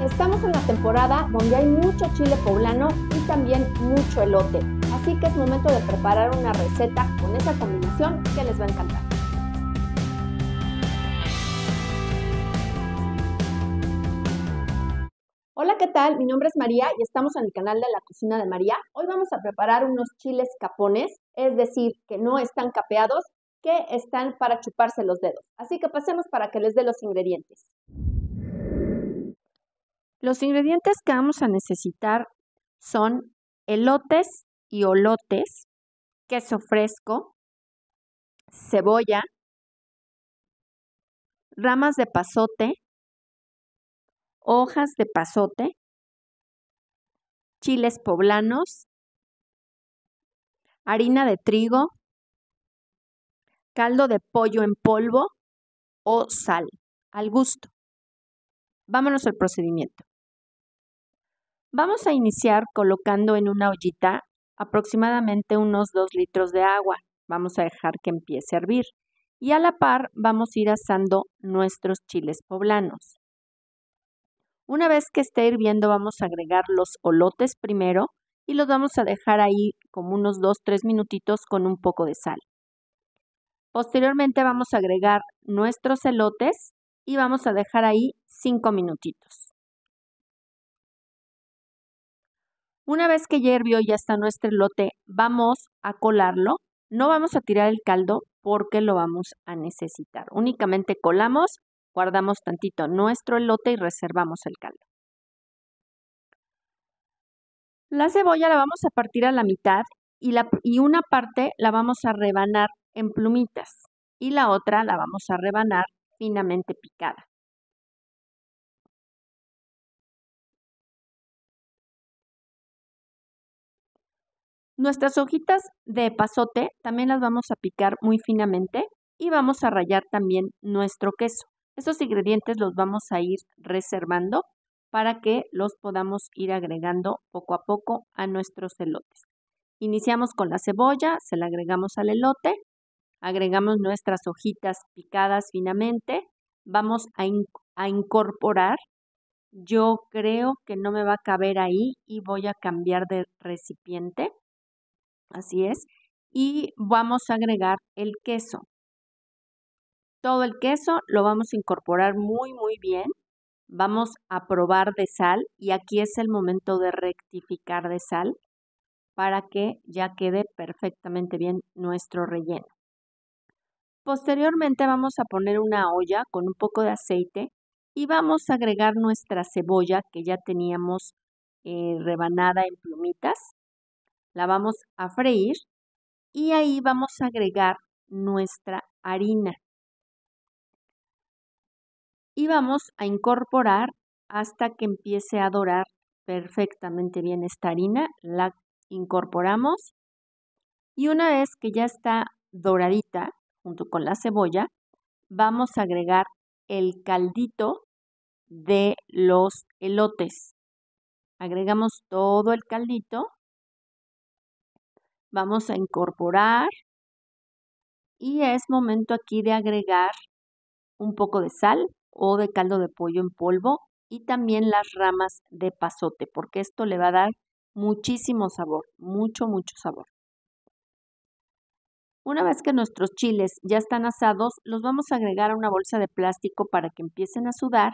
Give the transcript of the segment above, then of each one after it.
Estamos en la temporada donde hay mucho chile poblano y también mucho elote, así que es momento de preparar una receta con esa combinación que les va a encantar. Hola, ¿qué tal? Mi nombre es María y estamos en el canal de la cocina de María. Hoy vamos a preparar unos chiles capones, es decir, que no están capeados, que están para chuparse los dedos. Así que pasemos para que les dé los ingredientes. Los ingredientes que vamos a necesitar son elotes y olotes, queso fresco, cebolla, ramas de pasote, hojas de pasote, chiles poblanos, harina de trigo, caldo de pollo en polvo o sal, al gusto. Vámonos al procedimiento. Vamos a iniciar colocando en una ollita aproximadamente unos 2 litros de agua. Vamos a dejar que empiece a hervir. Y a la par vamos a ir asando nuestros chiles poblanos. Una vez que esté hirviendo vamos a agregar los olotes primero y los vamos a dejar ahí como unos 2-3 minutitos con un poco de sal. Posteriormente vamos a agregar nuestros elotes y vamos a dejar ahí 5 minutitos. Una vez que ya ya está nuestro elote, vamos a colarlo. No vamos a tirar el caldo porque lo vamos a necesitar. Únicamente colamos, guardamos tantito nuestro elote y reservamos el caldo. La cebolla la vamos a partir a la mitad y, la, y una parte la vamos a rebanar en plumitas y la otra la vamos a rebanar finamente picada. Nuestras hojitas de pasote también las vamos a picar muy finamente y vamos a rallar también nuestro queso. Esos ingredientes los vamos a ir reservando para que los podamos ir agregando poco a poco a nuestros elotes. Iniciamos con la cebolla, se la agregamos al elote, agregamos nuestras hojitas picadas finamente, vamos a incorporar yo creo que no me va a caber ahí y voy a cambiar de recipiente. Así es. Y vamos a agregar el queso. Todo el queso lo vamos a incorporar muy, muy bien. Vamos a probar de sal y aquí es el momento de rectificar de sal para que ya quede perfectamente bien nuestro relleno. Posteriormente vamos a poner una olla con un poco de aceite y vamos a agregar nuestra cebolla que ya teníamos eh, rebanada en plumitas la vamos a freír y ahí vamos a agregar nuestra harina. Y vamos a incorporar hasta que empiece a dorar perfectamente bien esta harina. La incorporamos y una vez que ya está doradita junto con la cebolla, vamos a agregar el caldito de los elotes. Agregamos todo el caldito Vamos a incorporar y es momento aquí de agregar un poco de sal o de caldo de pollo en polvo y también las ramas de pasote, porque esto le va a dar muchísimo sabor, mucho, mucho sabor. Una vez que nuestros chiles ya están asados, los vamos a agregar a una bolsa de plástico para que empiecen a sudar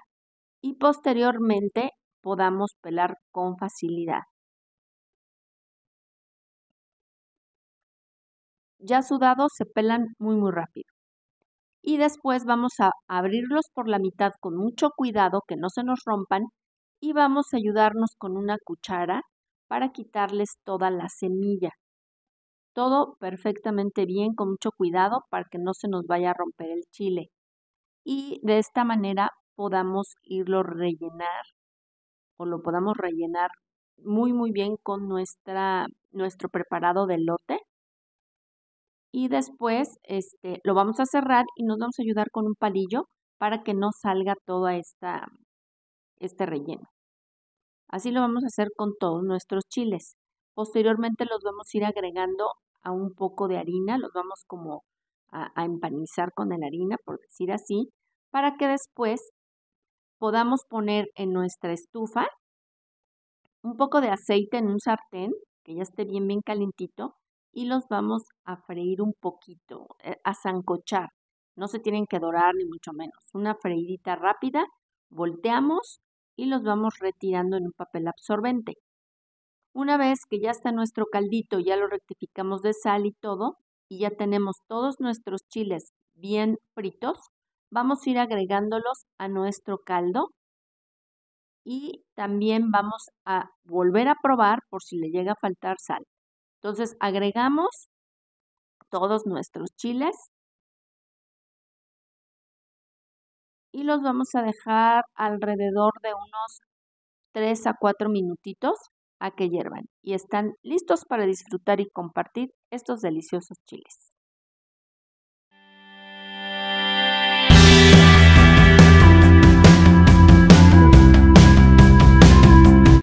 y posteriormente podamos pelar con facilidad. ya sudados se pelan muy muy rápido. Y después vamos a abrirlos por la mitad con mucho cuidado que no se nos rompan y vamos a ayudarnos con una cuchara para quitarles toda la semilla. Todo perfectamente bien, con mucho cuidado para que no se nos vaya a romper el chile. Y de esta manera podamos irlo rellenar o lo podamos rellenar muy muy bien con nuestra, nuestro preparado de lote y después este, lo vamos a cerrar y nos vamos a ayudar con un palillo para que no salga todo esta este relleno. Así lo vamos a hacer con todos nuestros chiles. Posteriormente los vamos a ir agregando a un poco de harina, los vamos como a, a empanizar con la harina, por decir así, para que después podamos poner en nuestra estufa un poco de aceite en un sartén, que ya esté bien, bien calentito, y los vamos a freír un poquito, eh, a zancochar. No se tienen que dorar ni mucho menos. Una freidita rápida, volteamos y los vamos retirando en un papel absorbente. Una vez que ya está nuestro caldito, ya lo rectificamos de sal y todo, y ya tenemos todos nuestros chiles bien fritos, vamos a ir agregándolos a nuestro caldo y también vamos a volver a probar por si le llega a faltar sal. Entonces agregamos todos nuestros chiles y los vamos a dejar alrededor de unos 3 a 4 minutitos a que hiervan y están listos para disfrutar y compartir estos deliciosos chiles.